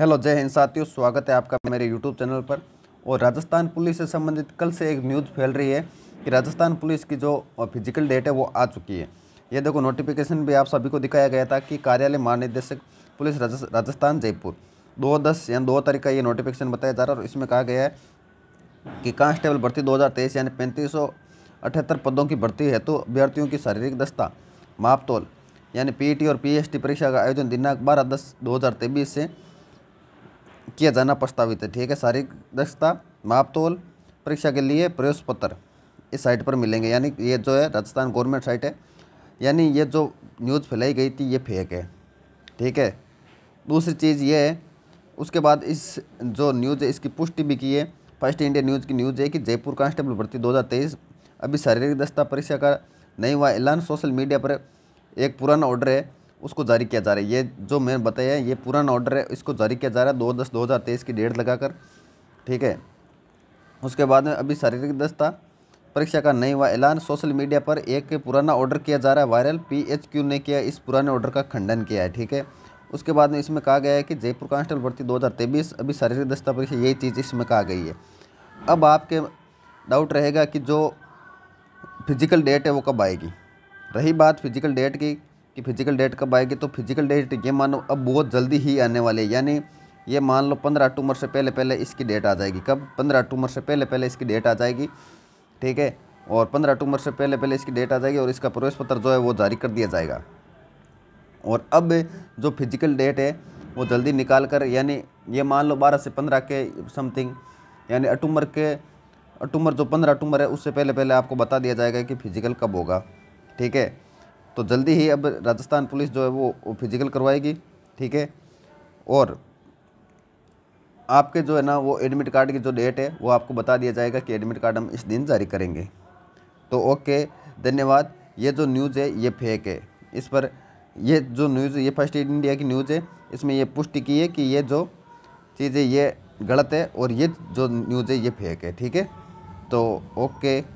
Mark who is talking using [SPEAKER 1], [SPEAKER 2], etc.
[SPEAKER 1] hello जय हिंद साथियों स्वागत है आपका मेरे यूट्यूब चैनल पर और राजस्थान पुलिस से संबंधित कल से एक न्यूज़ फैल रही है कि राजस्थान पुलिस की जो फिजिकल डेट है वो आ चुकी है ये देखो नोटिफिकेशन भी आप सभी को दिखाया गया था कि कार्यालय महानिदेशक पुलिस राजस्थान जयपुर दो दस या दो तारीख का ये नोटिफिकेशन बताया जा रहा है और इसमें कहा गया है कि कांस्टेबल भर्ती दो यानी पैंतीस पदों की भर्ती है तो अभ्यर्थियों की शारीरिक दस्ता मापतोल यानी पी e और पी परीक्षा का आयोजन दिनांक बारह दस दो से किया जाना प्रस्तावित है ठीक है शारीरिक दक्षता मापतोल परीक्षा के लिए प्रवेश पत्र इस साइट पर मिलेंगे यानी ये जो है राजस्थान गवर्नमेंट साइट है यानी ये जो न्यूज़ फैलाई गई थी ये फेक है ठीक है दूसरी चीज़ ये है उसके बाद इस जो न्यूज़ है इसकी पुष्टि भी की है फर्स्ट इंडिया न्यूज़ की न्यूज़ है कि जयपुर कांस्टेबल भर्ती 2023 अभी शारीरिक दस्ता परीक्षा का नहीं हुआ ऐलान सोशल मीडिया पर एक पुराना ऑर्डर है उसको जारी किया जा रहा है ये जो मैंने बताया ये पुराना ऑर्डर है इसको जारी किया जा रहा है दो दस दो हज़ार तेईस की डेट लगाकर ठीक है उसके बाद में अभी शारीरिक दस्ता परीक्षा का नहीं हुआ ऐलान सोशल मीडिया पर एक पुराना ऑर्डर किया जा रहा है वायरल पी ने किया इस पुराने ऑर्डर का खंडन किया है ठीक है उसके बाद में इसमें कहा गया है कि जयपुर कांस्टेबल भर्ती दो अभी शारीरिक दस्ता परीक्षा यही चीज़ इसमें कहा गई है अब आपके डाउट रहेगा कि जो फिजिकल डेट है वो कब आएगी रही बात फिजिकल डेट की कि फिजिकल डेट कब आएगी तो फिजिकल डेट ये मानो अब बहुत जल्दी ही आने वाली है यानी ये मान लो पंद्रह अक्टूबर से पहले पहले इसकी डेट आ जाएगी कब पंद्रह अक्टूबर से पहले पहले इसकी डेट आ जाएगी ठीक है और पंद्रह अक्टूबर से पहले पहले इसकी डेट आ जाएगी और इसका प्रवेश पत्र जो है वो जारी कर दिया जाएगा और अब जो फिजिकल डेट है वो जल्दी निकाल कर यानी ये मान लो बारह से पंद्रह के समथिंग यानी अक्टूबर के अक्टूबर जो पंद्रह अक्टूबर है उससे पहले पहले आपको बता दिया जाएगा कि फिजिकल कब होगा ठीक है तो जल्दी ही अब राजस्थान पुलिस जो है वो फिजिकल करवाएगी ठीक है और आपके जो है ना वो एडमिट कार्ड की जो डेट है वो आपको बता दिया जाएगा कि एडमिट कार्ड हम इस दिन जारी करेंगे तो ओके धन्यवाद ये जो न्यूज़ है ये फेक है इस पर ये जो न्यूज़ ये फर्स्ट एड इंडिया की न्यूज़ है इसमें ये पुष्टि की है कि ये जो चीज़ें ये गलत है और ये जो न्यूज़ है ये फेक है ठीक है तो ओके